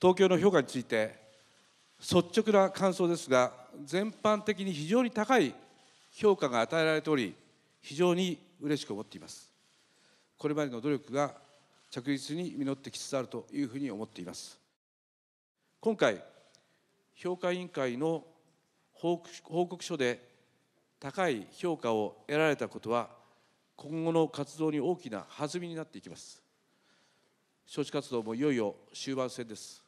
東京の評価について率直な感想ですが全般的に非常に高い評価が与えられており非常に嬉しく思っていますこれまでの努力が着実に実ってきつつあるというふうに思っています今回評価委員会の報告書で高い評価を得られたことは今後の活動に大きな弾みになっていきます招致活動もいよいよ終盤戦です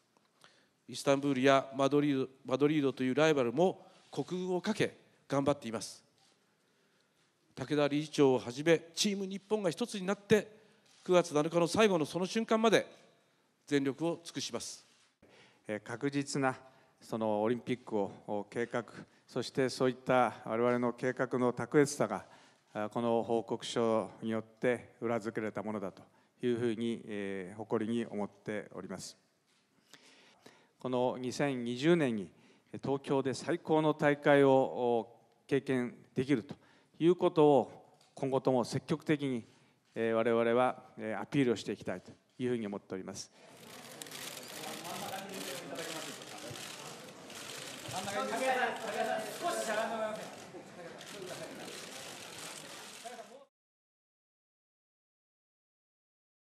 イスタンブールやマドリードマドリードというライバルも国軍をかけ頑張っています武田理事長をはじめチーム日本が一つになって9月7日の最後のその瞬間まで全力を尽くします確実なそのオリンピックを計画そしてそういった我々の計画の卓越さがこの報告書によって裏付けられたものだというふうに誇りに思っております。この2020年に東京で最高の大会を経験できるということを今後とも積極的に我々はアピールをしていきたいというふうに思っております。真ん中に